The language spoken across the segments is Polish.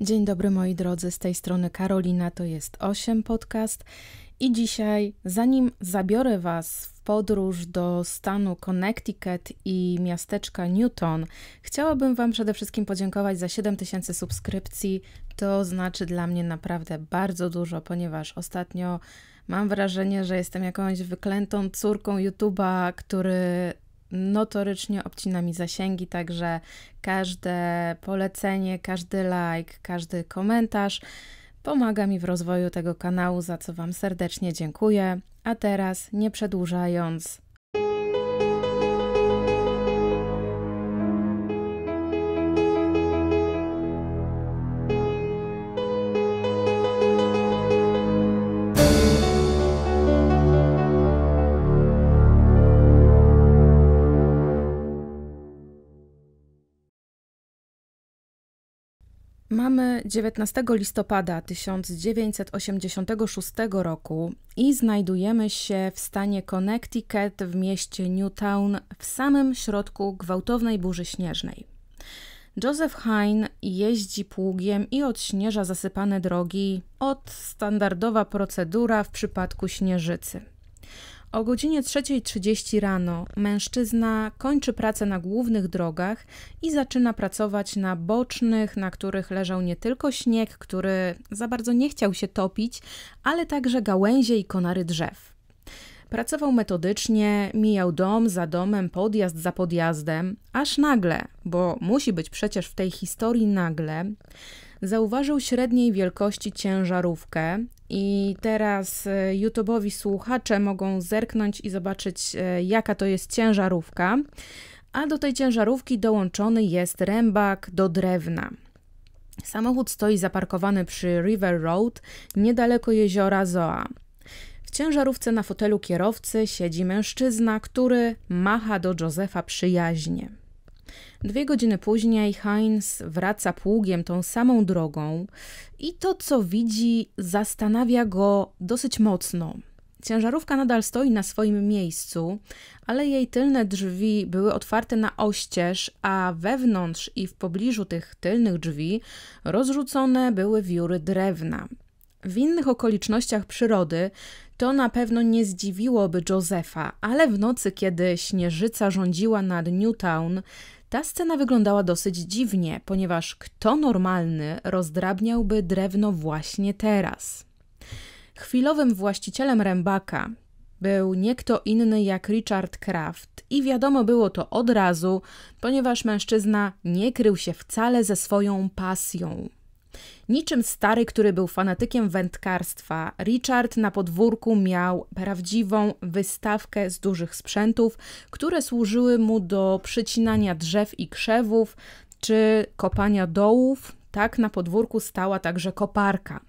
Dzień dobry moi drodzy, z tej strony Karolina, to jest 8 podcast i dzisiaj zanim zabiorę was w podróż do stanu Connecticut i miasteczka Newton, chciałabym wam przede wszystkim podziękować za 7000 subskrypcji. To znaczy dla mnie naprawdę bardzo dużo, ponieważ ostatnio mam wrażenie, że jestem jakąś wyklętą córką YouTube'a, który notorycznie obcina mi zasięgi, także każde polecenie, każdy like, każdy komentarz pomaga mi w rozwoju tego kanału, za co Wam serdecznie dziękuję. A teraz, nie przedłużając, Mamy 19 listopada 1986 roku i znajdujemy się w stanie Connecticut w mieście Newtown w samym środku gwałtownej burzy śnieżnej. Joseph Hine jeździ pługiem i odśnieża zasypane drogi od standardowa procedura w przypadku śnieżycy. O godzinie 3.30 rano mężczyzna kończy pracę na głównych drogach i zaczyna pracować na bocznych, na których leżał nie tylko śnieg, który za bardzo nie chciał się topić, ale także gałęzie i konary drzew. Pracował metodycznie, mijał dom za domem, podjazd za podjazdem, aż nagle, bo musi być przecież w tej historii nagle, zauważył średniej wielkości ciężarówkę i teraz e, YouTube'owi słuchacze mogą zerknąć i zobaczyć, e, jaka to jest ciężarówka. A do tej ciężarówki dołączony jest rębak do drewna. Samochód stoi zaparkowany przy River Road, niedaleko jeziora Zoa. W ciężarówce na fotelu kierowcy siedzi mężczyzna, który macha do Josefa przyjaźnie. Dwie godziny później Heinz wraca pługiem tą samą drogą i to, co widzi, zastanawia go dosyć mocno. Ciężarówka nadal stoi na swoim miejscu, ale jej tylne drzwi były otwarte na oścież, a wewnątrz i w pobliżu tych tylnych drzwi rozrzucone były wióry drewna. W innych okolicznościach przyrody to na pewno nie zdziwiłoby Josefa, ale w nocy, kiedy śnieżyca rządziła nad Newtown, ta scena wyglądała dosyć dziwnie, ponieważ kto normalny rozdrabniałby drewno właśnie teraz? Chwilowym właścicielem rębaka był nie kto inny jak Richard Kraft i wiadomo było to od razu, ponieważ mężczyzna nie krył się wcale ze swoją pasją. Niczym stary, który był fanatykiem wędkarstwa, Richard na podwórku miał prawdziwą wystawkę z dużych sprzętów, które służyły mu do przycinania drzew i krzewów czy kopania dołów. Tak na podwórku stała także koparka.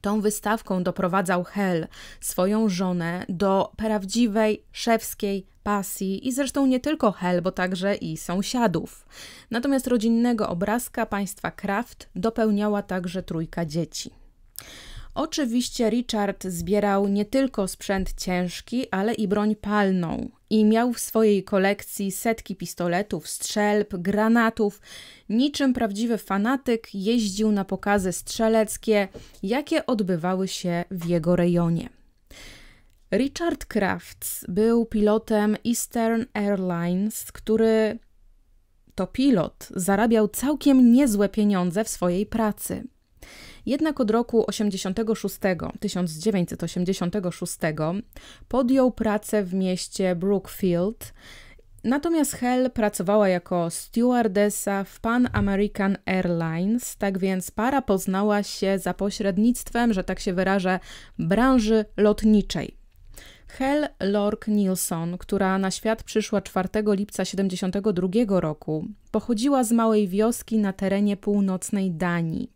Tą wystawką doprowadzał Hel, swoją żonę, do prawdziwej szewskiej pasji i zresztą nie tylko Hel, bo także i sąsiadów. Natomiast rodzinnego obrazka państwa Kraft dopełniała także trójka dzieci. Oczywiście Richard zbierał nie tylko sprzęt ciężki, ale i broń palną i miał w swojej kolekcji setki pistoletów, strzelb, granatów. Niczym prawdziwy fanatyk jeździł na pokazy strzeleckie, jakie odbywały się w jego rejonie. Richard Crafts był pilotem Eastern Airlines, który to pilot zarabiał całkiem niezłe pieniądze w swojej pracy. Jednak od roku 86, 1986 podjął pracę w mieście Brookfield, natomiast Hell pracowała jako stewardessa w Pan American Airlines, tak więc para poznała się za pośrednictwem, że tak się wyrażę, branży lotniczej. Hel Lork Nilsson, która na świat przyszła 4 lipca 1972 roku, pochodziła z małej wioski na terenie północnej Danii.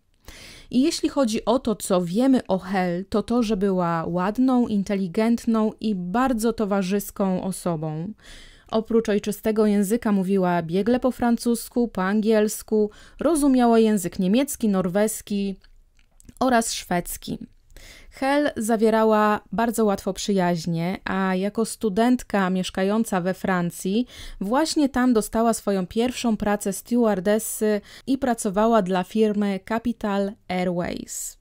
I jeśli chodzi o to, co wiemy o Hel, to to, że była ładną, inteligentną i bardzo towarzyską osobą. Oprócz ojczystego języka mówiła biegle po francusku, po angielsku, rozumiała język niemiecki, norweski oraz szwedzki. Hel zawierała bardzo łatwo przyjaźnie, a jako studentka mieszkająca we Francji, właśnie tam dostała swoją pierwszą pracę stewardessy i pracowała dla firmy Capital Airways.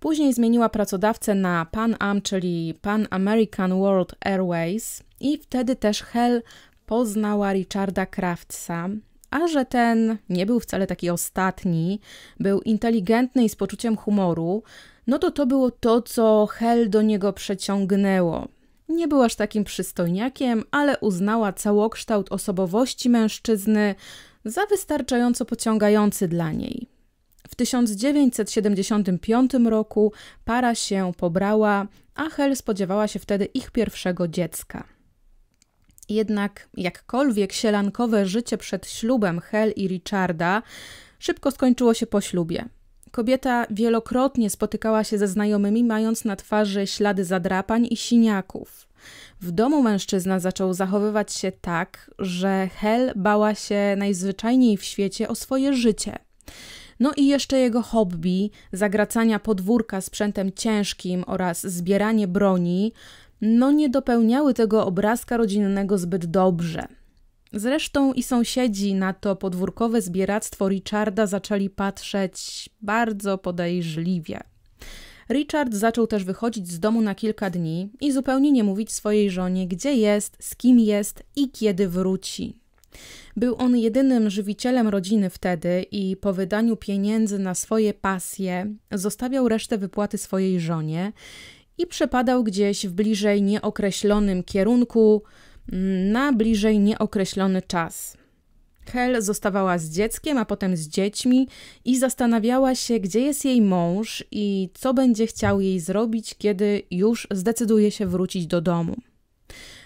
Później zmieniła pracodawcę na Pan Am, czyli Pan American World Airways, i wtedy też Hel poznała Richarda Kraftsa, a że ten nie był wcale taki ostatni, był inteligentny i z poczuciem humoru, no to to było to, co Hel do niego przeciągnęło. Nie był aż takim przystojniakiem, ale uznała całokształt osobowości mężczyzny za wystarczająco pociągający dla niej. W 1975 roku para się pobrała, a Hel spodziewała się wtedy ich pierwszego dziecka. Jednak jakkolwiek sielankowe życie przed ślubem Hel i Richarda szybko skończyło się po ślubie. Kobieta wielokrotnie spotykała się ze znajomymi, mając na twarzy ślady zadrapań i siniaków. W domu mężczyzna zaczął zachowywać się tak, że Hel bała się najzwyczajniej w świecie o swoje życie. No i jeszcze jego hobby, zagracania podwórka sprzętem ciężkim oraz zbieranie broni, no nie dopełniały tego obrazka rodzinnego zbyt dobrze. Zresztą i sąsiedzi na to podwórkowe zbieractwo Richarda zaczęli patrzeć bardzo podejrzliwie. Richard zaczął też wychodzić z domu na kilka dni i zupełnie nie mówić swojej żonie, gdzie jest, z kim jest i kiedy wróci. Był on jedynym żywicielem rodziny wtedy i po wydaniu pieniędzy na swoje pasje zostawiał resztę wypłaty swojej żonie i przepadał gdzieś w bliżej nieokreślonym kierunku, na bliżej nieokreślony czas. Hel zostawała z dzieckiem, a potem z dziećmi i zastanawiała się, gdzie jest jej mąż i co będzie chciał jej zrobić, kiedy już zdecyduje się wrócić do domu.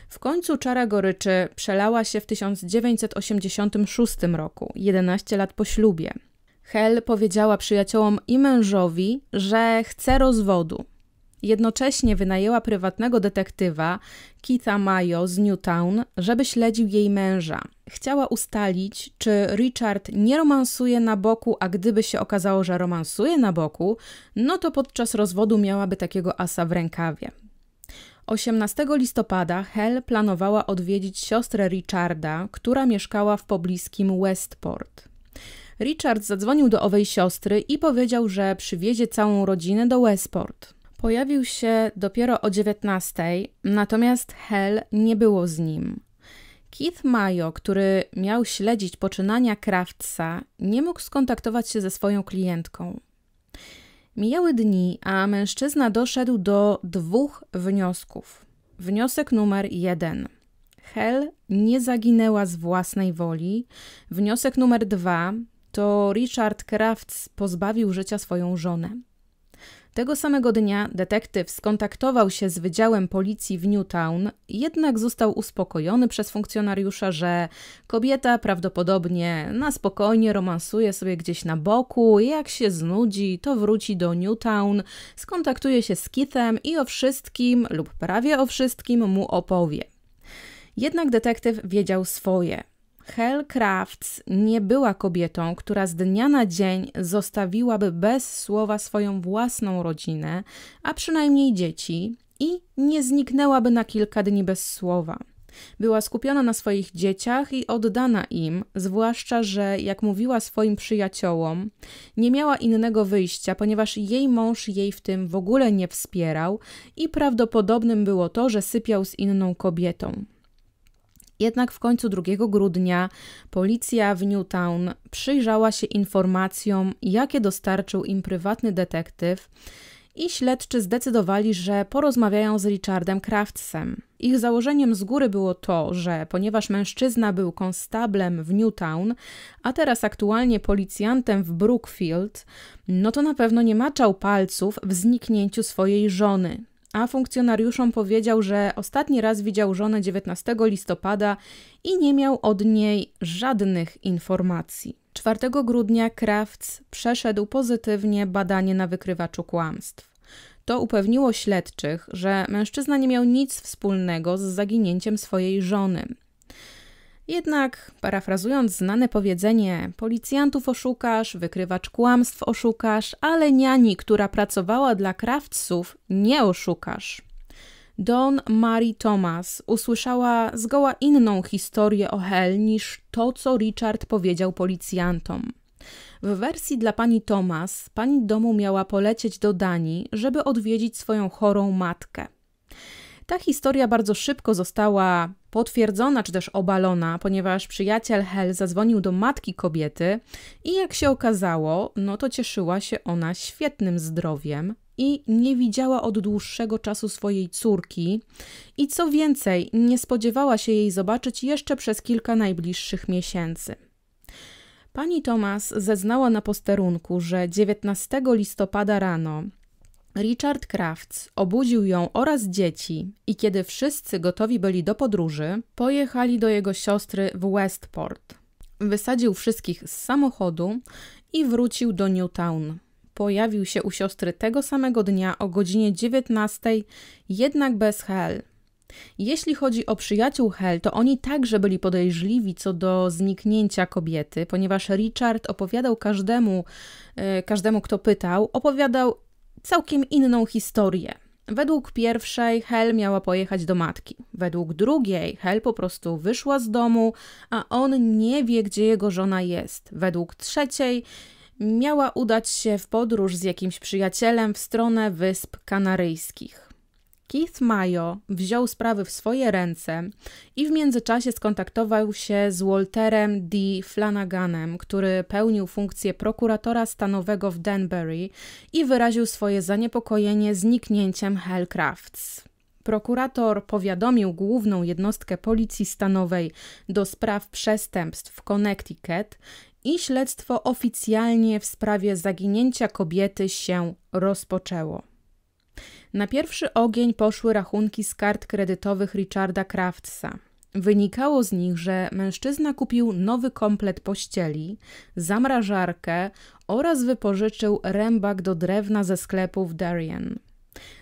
W końcu czara goryczy przelała się w 1986 roku, 11 lat po ślubie. Hel powiedziała przyjaciołom i mężowi, że chce rozwodu. Jednocześnie wynajęła prywatnego detektywa, Kita Mayo z Newtown, żeby śledził jej męża. Chciała ustalić, czy Richard nie romansuje na boku, a gdyby się okazało, że romansuje na boku, no to podczas rozwodu miałaby takiego asa w rękawie. 18 listopada Hel planowała odwiedzić siostrę Richarda, która mieszkała w pobliskim Westport. Richard zadzwonił do owej siostry i powiedział, że przywiezie całą rodzinę do Westport. Pojawił się dopiero o 19, natomiast Hel nie było z nim. Keith Mayo, który miał śledzić poczynania Kraftsa, nie mógł skontaktować się ze swoją klientką. Mijały dni, a mężczyzna doszedł do dwóch wniosków. Wniosek numer jeden. Hel nie zaginęła z własnej woli. Wniosek numer dwa to Richard Krafts pozbawił życia swoją żonę. Tego samego dnia detektyw skontaktował się z Wydziałem Policji w Newtown, jednak został uspokojony przez funkcjonariusza, że kobieta prawdopodobnie na spokojnie romansuje sobie gdzieś na boku, jak się znudzi, to wróci do Newtown, skontaktuje się z Keithem i o wszystkim lub prawie o wszystkim mu opowie. Jednak detektyw wiedział swoje – Hell Crafts nie była kobietą, która z dnia na dzień zostawiłaby bez słowa swoją własną rodzinę, a przynajmniej dzieci, i nie zniknęłaby na kilka dni bez słowa. Była skupiona na swoich dzieciach i oddana im, zwłaszcza, że, jak mówiła swoim przyjaciołom, nie miała innego wyjścia, ponieważ jej mąż jej w tym w ogóle nie wspierał i prawdopodobnym było to, że sypiał z inną kobietą. Jednak w końcu 2 grudnia policja w Newtown przyjrzała się informacjom, jakie dostarczył im prywatny detektyw, i śledczy zdecydowali, że porozmawiają z Richardem Craftsem. Ich założeniem z góry było to, że ponieważ mężczyzna był konstablem w Newtown, a teraz aktualnie policjantem w Brookfield, no to na pewno nie maczał palców w zniknięciu swojej żony a funkcjonariuszom powiedział, że ostatni raz widział żonę 19 listopada i nie miał od niej żadnych informacji. 4 grudnia Krawc przeszedł pozytywnie badanie na wykrywaczu kłamstw. To upewniło śledczych, że mężczyzna nie miał nic wspólnego z zaginięciem swojej żony. Jednak, parafrazując znane powiedzenie, policjantów oszukasz, wykrywacz kłamstw oszukasz, ale niani, która pracowała dla krawców, nie oszukasz. Don Mary Thomas usłyszała zgoła inną historię o Hel niż to, co Richard powiedział policjantom. W wersji dla pani Thomas, pani domu miała polecieć do Danii, żeby odwiedzić swoją chorą matkę. Ta historia bardzo szybko została potwierdzona czy też obalona, ponieważ przyjaciel Hel zadzwonił do matki kobiety i jak się okazało, no to cieszyła się ona świetnym zdrowiem, i nie widziała od dłuższego czasu swojej córki, i co więcej, nie spodziewała się jej zobaczyć jeszcze przez kilka najbliższych miesięcy. Pani Tomas zeznała na posterunku, że 19 listopada rano Richard Crafts obudził ją oraz dzieci i kiedy wszyscy gotowi byli do podróży, pojechali do jego siostry w Westport. Wysadził wszystkich z samochodu i wrócił do Newtown. Pojawił się u siostry tego samego dnia o godzinie 19, jednak bez Hel. Jeśli chodzi o przyjaciół Hel, to oni także byli podejrzliwi co do zniknięcia kobiety, ponieważ Richard opowiadał każdemu, e, każdemu kto pytał, opowiadał całkiem inną historię. Według pierwszej Hel miała pojechać do matki. Według drugiej Hel po prostu wyszła z domu, a on nie wie, gdzie jego żona jest. Według trzeciej miała udać się w podróż z jakimś przyjacielem w stronę Wysp Kanaryjskich. Keith Mayo wziął sprawy w swoje ręce i w międzyczasie skontaktował się z Walterem D. Flanaganem, który pełnił funkcję prokuratora stanowego w Danbury i wyraził swoje zaniepokojenie zniknięciem Hellcrafts. Prokurator powiadomił główną jednostkę policji stanowej do spraw przestępstw w Connecticut i śledztwo oficjalnie w sprawie zaginięcia kobiety się rozpoczęło. Na pierwszy ogień poszły rachunki z kart kredytowych Richarda Kraftsa. Wynikało z nich, że mężczyzna kupił nowy komplet pościeli, zamrażarkę oraz wypożyczył rębak do drewna ze sklepu w Darien.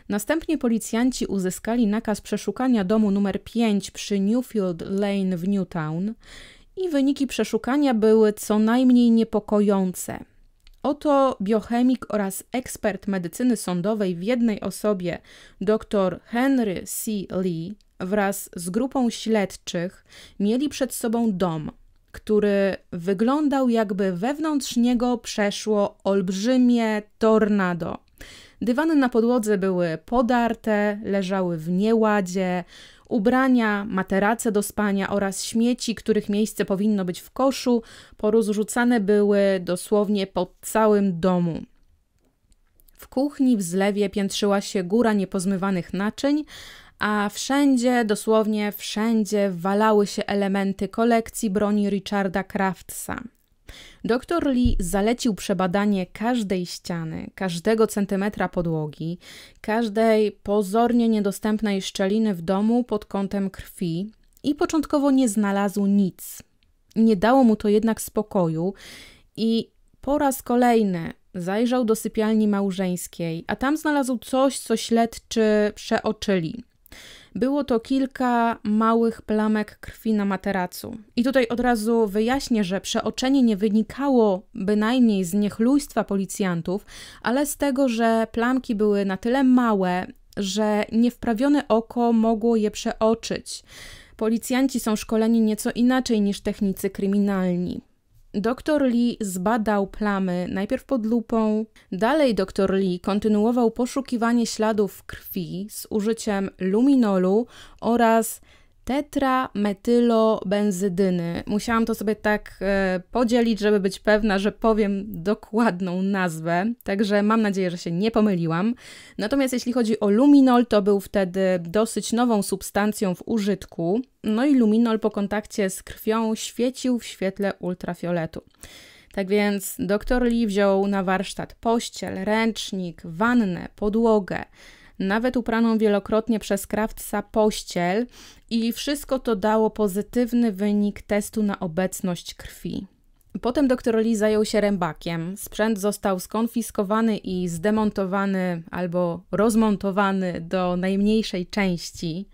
Następnie policjanci uzyskali nakaz przeszukania domu numer 5 przy Newfield Lane w Newtown i wyniki przeszukania były co najmniej niepokojące – Oto biochemik oraz ekspert medycyny sądowej w jednej osobie dr Henry C. Lee wraz z grupą śledczych mieli przed sobą dom, który wyglądał jakby wewnątrz niego przeszło olbrzymie tornado. Dywany na podłodze były podarte, leżały w nieładzie, ubrania, materace do spania oraz śmieci, których miejsce powinno być w koszu, porozrzucane były dosłownie po całym domu. W kuchni w zlewie piętrzyła się góra niepozmywanych naczyń, a wszędzie, dosłownie wszędzie, walały się elementy kolekcji broni Richarda Kraftsa. Doktor Lee zalecił przebadanie każdej ściany, każdego centymetra podłogi, każdej pozornie niedostępnej szczeliny w domu pod kątem krwi i początkowo nie znalazł nic. Nie dało mu to jednak spokoju i po raz kolejny zajrzał do sypialni małżeńskiej, a tam znalazł coś, co śledczy przeoczyli. Było to kilka małych plamek krwi na materacu. I tutaj od razu wyjaśnię, że przeoczenie nie wynikało bynajmniej z niechlujstwa policjantów, ale z tego, że plamki były na tyle małe, że niewprawione oko mogło je przeoczyć. Policjanci są szkoleni nieco inaczej niż technicy kryminalni. Doktor Lee zbadał plamy najpierw pod lupą. Dalej doktor Lee kontynuował poszukiwanie śladów krwi z użyciem luminolu oraz tetrametylobenzydyny. Musiałam to sobie tak e, podzielić, żeby być pewna, że powiem dokładną nazwę, także mam nadzieję, że się nie pomyliłam. Natomiast jeśli chodzi o luminol, to był wtedy dosyć nową substancją w użytku. No i luminol po kontakcie z krwią świecił w świetle ultrafioletu. Tak więc doktor Lee wziął na warsztat pościel, ręcznik, wannę, podłogę nawet upraną wielokrotnie przez krawca pościel i wszystko to dało pozytywny wynik testu na obecność krwi. Potem doktor Lee zajął się rębakiem. Sprzęt został skonfiskowany i zdemontowany albo rozmontowany do najmniejszej części.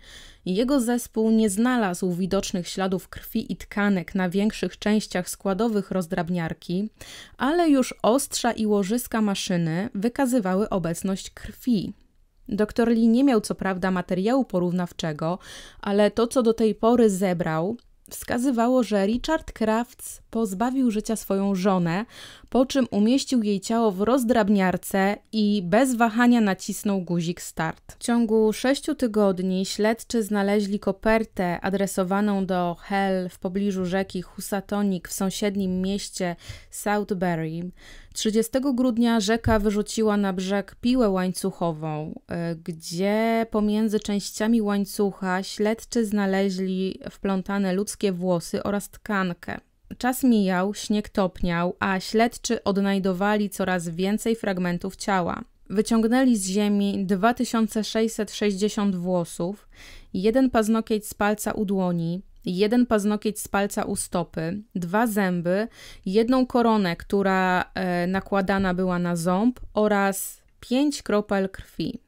Jego zespół nie znalazł widocznych śladów krwi i tkanek na większych częściach składowych rozdrabniarki, ale już ostrza i łożyska maszyny wykazywały obecność krwi. Doktor Lee nie miał co prawda materiału porównawczego, ale to, co do tej pory zebrał, wskazywało, że Richard Crafts pozbawił życia swoją żonę, po czym umieścił jej ciało w rozdrabniarce i bez wahania nacisnął guzik start. W ciągu sześciu tygodni śledczy znaleźli kopertę adresowaną do Hell w pobliżu rzeki Husatonic w sąsiednim mieście Southbury. 30 grudnia rzeka wyrzuciła na brzeg piłę łańcuchową, e, gdzie pomiędzy częściami łańcucha śledczy znaleźli wplątane ludzkie włosy oraz tkankę. Czas mijał, śnieg topniał, a śledczy odnajdowali coraz więcej fragmentów ciała. Wyciągnęli z ziemi 2660 włosów, jeden paznokieć z palca u dłoni, jeden paznokieć z palca u stopy, dwa zęby, jedną koronę, która e, nakładana była na ząb oraz pięć kropel krwi.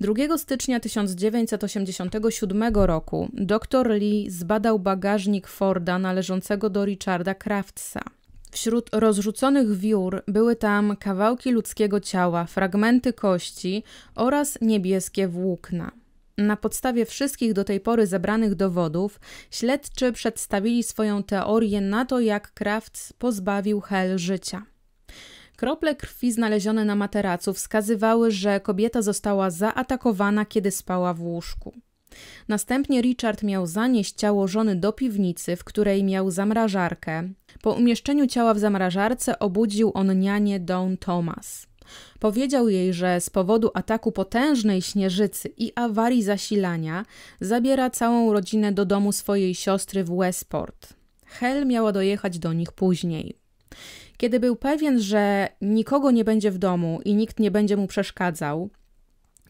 2 stycznia 1987 roku dr Lee zbadał bagażnik Forda należącego do Richarda Kraftsa. Wśród rozrzuconych wiór były tam kawałki ludzkiego ciała, fragmenty kości oraz niebieskie włókna. Na podstawie wszystkich do tej pory zebranych dowodów, śledczy przedstawili swoją teorię na to, jak Kraft pozbawił Hel życia. Krople krwi znalezione na materacu wskazywały, że kobieta została zaatakowana, kiedy spała w łóżku. Następnie Richard miał zanieść ciało żony do piwnicy, w której miał zamrażarkę. Po umieszczeniu ciała w zamrażarce obudził on nianie Don Thomas. Powiedział jej, że z powodu ataku potężnej śnieżycy i awarii zasilania zabiera całą rodzinę do domu swojej siostry w Westport. Hel miała dojechać do nich później. Kiedy był pewien, że nikogo nie będzie w domu i nikt nie będzie mu przeszkadzał,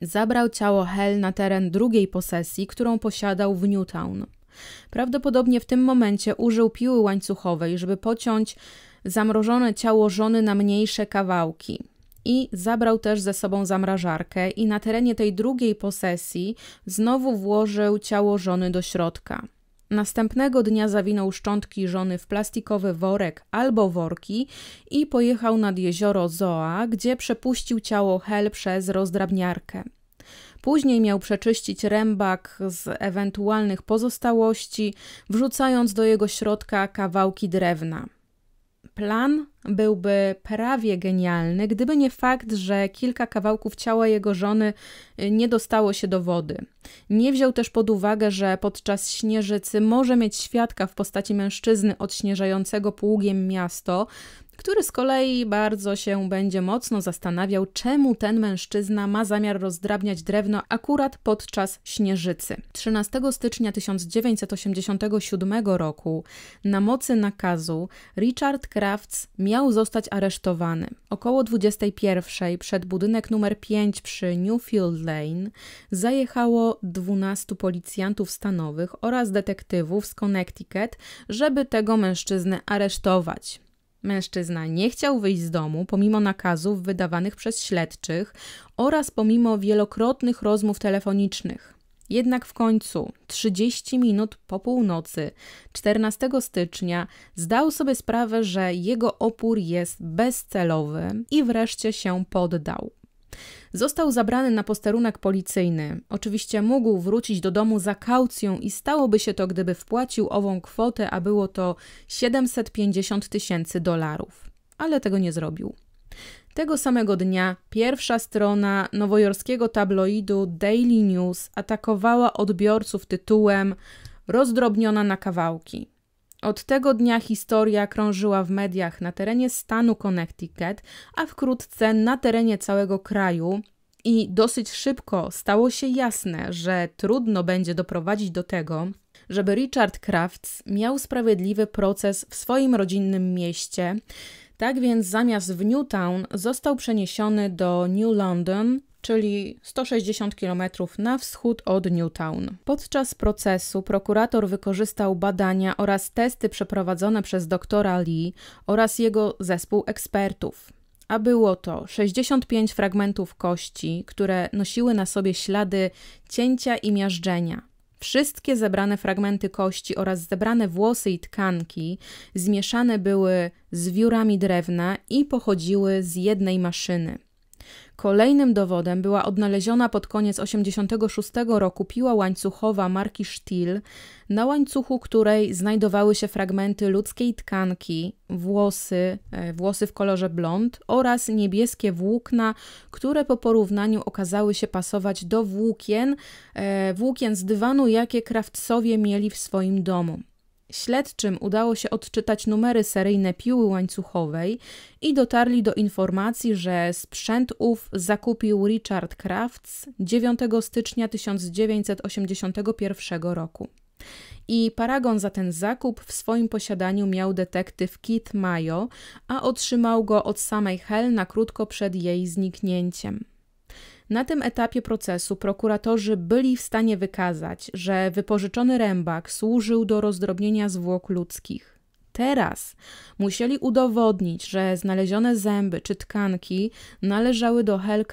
zabrał ciało Hel na teren drugiej posesji, którą posiadał w Newtown. Prawdopodobnie w tym momencie użył piły łańcuchowej, żeby pociąć zamrożone ciało żony na mniejsze kawałki i zabrał też ze sobą zamrażarkę i na terenie tej drugiej posesji znowu włożył ciało żony do środka. Następnego dnia zawinął szczątki żony w plastikowy worek albo worki i pojechał nad jezioro Zoa, gdzie przepuścił ciało Hel przez rozdrabniarkę. Później miał przeczyścić rębak z ewentualnych pozostałości, wrzucając do jego środka kawałki drewna plan byłby prawie genialny, gdyby nie fakt, że kilka kawałków ciała jego żony y, nie dostało się do wody. Nie wziął też pod uwagę, że podczas śnieżycy może mieć świadka w postaci mężczyzny odśnieżającego pługiem miasto, który z kolei bardzo się będzie mocno zastanawiał, czemu ten mężczyzna ma zamiar rozdrabniać drewno akurat podczas śnieżycy. 13 stycznia 1987 roku na mocy nakazu Richard Crafts miał zostać aresztowany. Około 21 przed budynek numer 5 przy Newfield Lane zajechało 12 policjantów stanowych oraz detektywów z Connecticut, żeby tego mężczyznę aresztować. Mężczyzna nie chciał wyjść z domu pomimo nakazów wydawanych przez śledczych oraz pomimo wielokrotnych rozmów telefonicznych. Jednak w końcu, 30 minut po północy, 14 stycznia, zdał sobie sprawę, że jego opór jest bezcelowy i wreszcie się poddał. Został zabrany na posterunek policyjny. Oczywiście mógł wrócić do domu za kaucją i stałoby się to, gdyby wpłacił ową kwotę, a było to 750 tysięcy dolarów. Ale tego nie zrobił. Tego samego dnia pierwsza strona nowojorskiego tabloidu Daily News atakowała odbiorców tytułem Rozdrobniona na kawałki. Od tego dnia historia krążyła w mediach na terenie stanu Connecticut, a wkrótce na terenie całego kraju. I dosyć szybko stało się jasne, że trudno będzie doprowadzić do tego, żeby Richard Crafts miał sprawiedliwy proces w swoim rodzinnym mieście. Tak więc zamiast w Newtown został przeniesiony do New London, czyli 160 km na wschód od Newtown. Podczas procesu prokurator wykorzystał badania oraz testy przeprowadzone przez doktora Lee oraz jego zespół ekspertów. A było to 65 fragmentów kości, które nosiły na sobie ślady cięcia i miażdżenia. Wszystkie zebrane fragmenty kości oraz zebrane włosy i tkanki zmieszane były z wiórami drewna i pochodziły z jednej maszyny. Kolejnym dowodem była odnaleziona pod koniec 1986 roku piła łańcuchowa marki Stil na łańcuchu której znajdowały się fragmenty ludzkiej tkanki, włosy, e, włosy w kolorze blond oraz niebieskie włókna, które po porównaniu okazały się pasować do włókien, e, włókien z dywanu, jakie krawcowie mieli w swoim domu. Śledczym udało się odczytać numery seryjne piły łańcuchowej i dotarli do informacji, że sprzęt ów zakupił Richard Crafts 9 stycznia 1981 roku. I paragon za ten zakup w swoim posiadaniu miał detektyw Kit Mayo, a otrzymał go od samej Hel na krótko przed jej zniknięciem. Na tym etapie procesu prokuratorzy byli w stanie wykazać, że wypożyczony rębak służył do rozdrobnienia zwłok ludzkich. Teraz musieli udowodnić, że znalezione zęby czy tkanki należały do Hell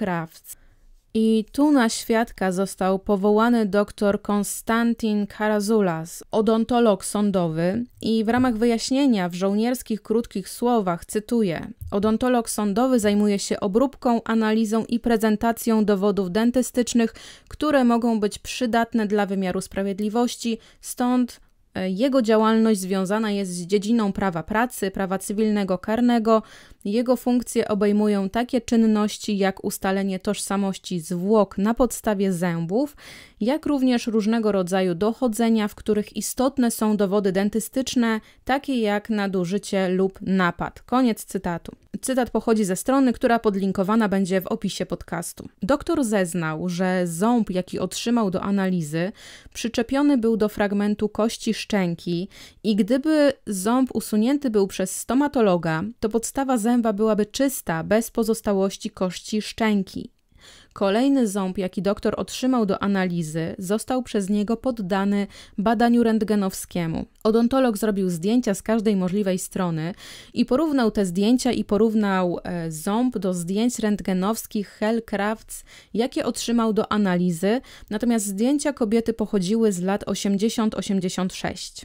i tu na świadka został powołany dr Konstantin Karazulas, odontolog sądowy, i w ramach wyjaśnienia w żołnierskich krótkich słowach cytuję: Odontolog sądowy zajmuje się obróbką, analizą i prezentacją dowodów dentystycznych, które mogą być przydatne dla wymiaru sprawiedliwości, stąd e, jego działalność związana jest z dziedziną prawa pracy, prawa cywilnego, karnego, jego funkcje obejmują takie czynności jak ustalenie tożsamości zwłok na podstawie zębów, jak również różnego rodzaju dochodzenia, w których istotne są dowody dentystyczne, takie jak nadużycie lub napad. Koniec cytatu. Cytat pochodzi ze strony, która podlinkowana będzie w opisie podcastu. Doktor zeznał, że ząb, jaki otrzymał do analizy, przyczepiony był do fragmentu kości szczęki i gdyby ząb usunięty był przez stomatologa, to podstawa zębów zęba byłaby czysta, bez pozostałości kości szczęki. Kolejny ząb, jaki doktor otrzymał do analizy, został przez niego poddany badaniu rentgenowskiemu. Odontolog zrobił zdjęcia z każdej możliwej strony i porównał te zdjęcia i porównał e, ząb do zdjęć rentgenowskich Hell jakie otrzymał do analizy, natomiast zdjęcia kobiety pochodziły z lat 80-86.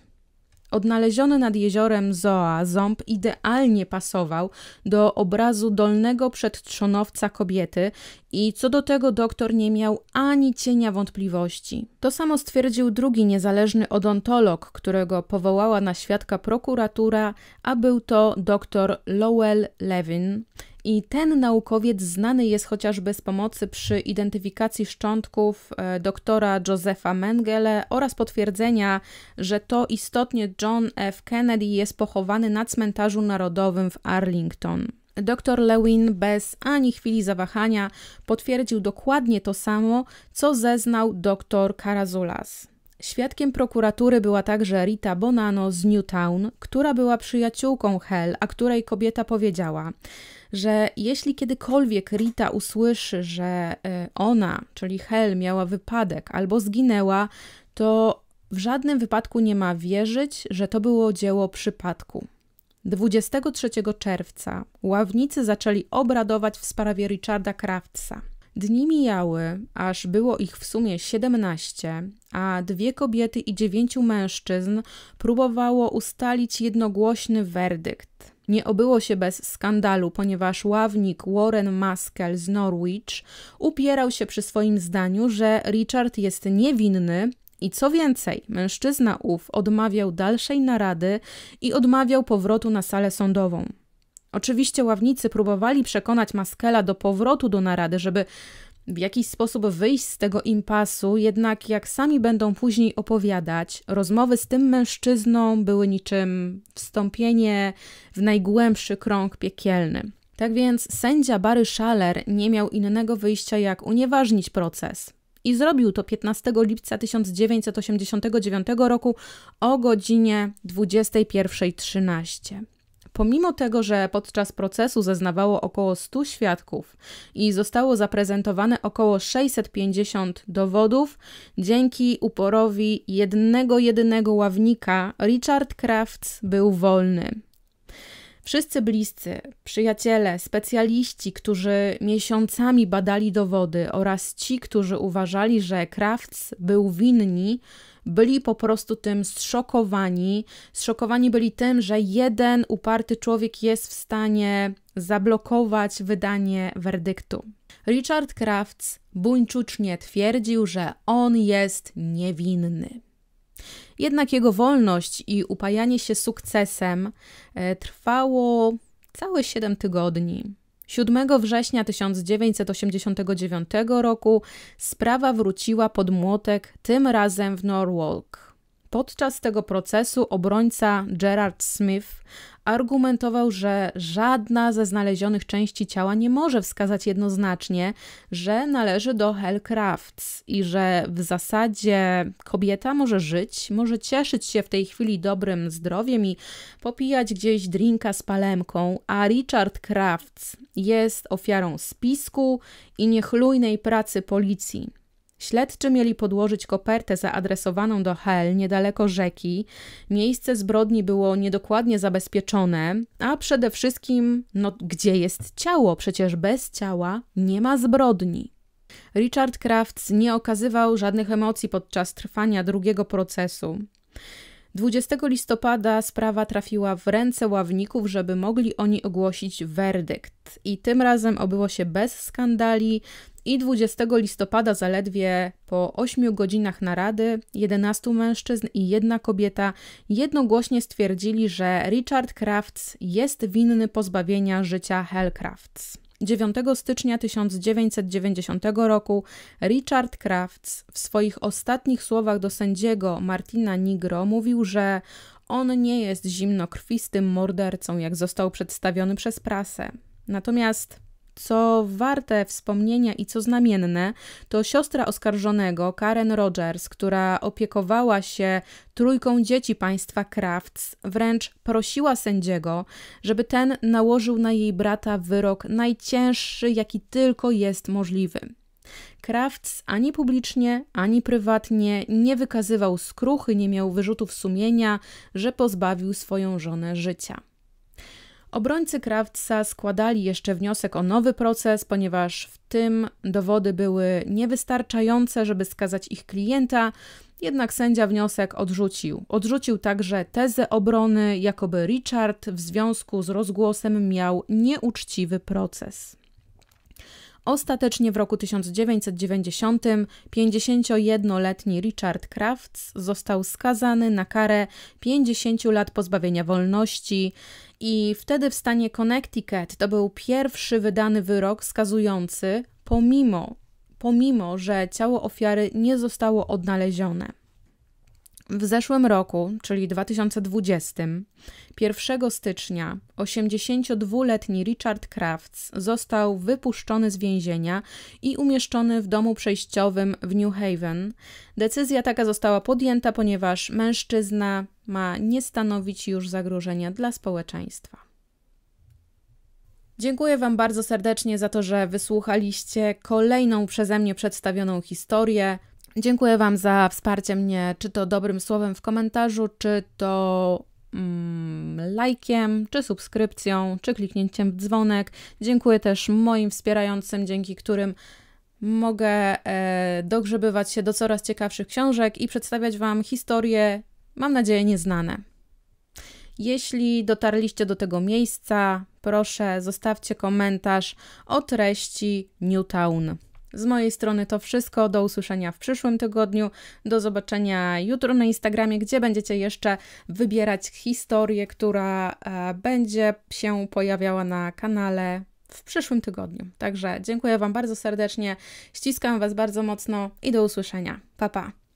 Odnaleziony nad jeziorem Zoa ząb idealnie pasował do obrazu dolnego przedtrzonowca kobiety i co do tego doktor nie miał ani cienia wątpliwości. To samo stwierdził drugi niezależny odontolog, którego powołała na świadka prokuratura, a był to dr Lowell Levin i ten naukowiec znany jest chociażby z pomocy przy identyfikacji szczątków e, doktora Josepha Mengele oraz potwierdzenia, że to istotnie John F. Kennedy jest pochowany na cmentarzu narodowym w Arlington. Dr Lewin bez ani chwili zawahania potwierdził dokładnie to samo, co zeznał dr Karazulas. Świadkiem prokuratury była także Rita Bonano z Newtown, która była przyjaciółką Hell, a której kobieta powiedziała: że jeśli kiedykolwiek Rita usłyszy, że e, ona, czyli Hel, miała wypadek albo zginęła, to w żadnym wypadku nie ma wierzyć, że to było dzieło przypadku. 23 czerwca ławnicy zaczęli obradować w sprawie Richarda Kraftsa. Dni mijały, aż było ich w sumie 17, a dwie kobiety i dziewięciu mężczyzn próbowało ustalić jednogłośny werdykt. Nie obyło się bez skandalu, ponieważ ławnik Warren Maskell z Norwich upierał się przy swoim zdaniu, że Richard jest niewinny i co więcej, mężczyzna ów odmawiał dalszej narady i odmawiał powrotu na salę sądową. Oczywiście ławnicy próbowali przekonać Maskela do powrotu do narady, żeby w jakiś sposób wyjść z tego impasu, jednak jak sami będą później opowiadać, rozmowy z tym mężczyzną były niczym wstąpienie w najgłębszy krąg piekielny. Tak więc sędzia Barry Schaller nie miał innego wyjścia jak unieważnić proces. I zrobił to 15 lipca 1989 roku o godzinie 21.13. Pomimo tego, że podczas procesu zeznawało około 100 świadków i zostało zaprezentowane około 650 dowodów, dzięki uporowi jednego jedynego ławnika Richard Crafts był wolny. Wszyscy bliscy, przyjaciele, specjaliści, którzy miesiącami badali dowody oraz ci, którzy uważali, że Krafts był winni, byli po prostu tym zszokowani. Zszokowani byli tym, że jeden uparty człowiek jest w stanie zablokować wydanie werdyktu. Richard Crafts buńczucznie twierdził, że on jest niewinny. Jednak jego wolność i upajanie się sukcesem e, trwało całe 7 tygodni. 7 września 1989 roku sprawa wróciła pod młotek, tym razem w Norwalk. Podczas tego procesu obrońca Gerard Smith argumentował, że żadna ze znalezionych części ciała nie może wskazać jednoznacznie, że należy do Hell Crafts i że w zasadzie kobieta może żyć, może cieszyć się w tej chwili dobrym zdrowiem i popijać gdzieś drinka z palemką, a Richard Crafts jest ofiarą spisku i niechlujnej pracy policji. Śledczy mieli podłożyć kopertę zaadresowaną do Hel niedaleko rzeki. Miejsce zbrodni było niedokładnie zabezpieczone, a przede wszystkim, no gdzie jest ciało? Przecież bez ciała nie ma zbrodni. Richard Crafts nie okazywał żadnych emocji podczas trwania drugiego procesu. 20 listopada sprawa trafiła w ręce ławników, żeby mogli oni ogłosić werdykt. I tym razem obyło się bez skandali, i 20 listopada, zaledwie po 8 godzinach narady, 11 mężczyzn i jedna kobieta jednogłośnie stwierdzili, że Richard Crafts jest winny pozbawienia życia Hellcrafts. 9 stycznia 1990 roku Richard Crafts w swoich ostatnich słowach do sędziego Martina Nigro mówił, że on nie jest zimnokrwistym mordercą, jak został przedstawiony przez prasę. Natomiast co warte wspomnienia i co znamienne, to siostra oskarżonego Karen Rogers, która opiekowała się trójką dzieci państwa Crafts, wręcz prosiła sędziego, żeby ten nałożył na jej brata wyrok najcięższy, jaki tylko jest możliwy. Krawc ani publicznie, ani prywatnie nie wykazywał skruchy, nie miał wyrzutów sumienia, że pozbawił swoją żonę życia. Obrońcy Krawca składali jeszcze wniosek o nowy proces, ponieważ w tym dowody były niewystarczające, żeby skazać ich klienta, jednak sędzia wniosek odrzucił. Odrzucił także tezę obrony, jakoby Richard w związku z rozgłosem miał nieuczciwy proces. Ostatecznie w roku 1990 51-letni Richard Crafts został skazany na karę 50 lat pozbawienia wolności i wtedy w stanie Connecticut to był pierwszy wydany wyrok skazujący pomimo pomimo że ciało ofiary nie zostało odnalezione. W zeszłym roku, czyli 2020, 1 stycznia 82-letni Richard Crafts został wypuszczony z więzienia i umieszczony w domu przejściowym w New Haven. Decyzja taka została podjęta, ponieważ mężczyzna ma nie stanowić już zagrożenia dla społeczeństwa. Dziękuję Wam bardzo serdecznie za to, że wysłuchaliście kolejną przeze mnie przedstawioną historię. Dziękuję Wam za wsparcie mnie, czy to dobrym słowem w komentarzu, czy to mm, lajkiem, czy subskrypcją, czy kliknięciem w dzwonek. Dziękuję też moim wspierającym, dzięki którym mogę e, dogrzebywać się do coraz ciekawszych książek i przedstawiać Wam historie, mam nadzieję, nieznane. Jeśli dotarliście do tego miejsca, proszę zostawcie komentarz o treści Newtown. Z mojej strony to wszystko. Do usłyszenia w przyszłym tygodniu. Do zobaczenia jutro na Instagramie, gdzie będziecie jeszcze wybierać historię, która e, będzie się pojawiała na kanale w przyszłym tygodniu. Także dziękuję Wam bardzo serdecznie, ściskam Was bardzo mocno i do usłyszenia. Pa pa!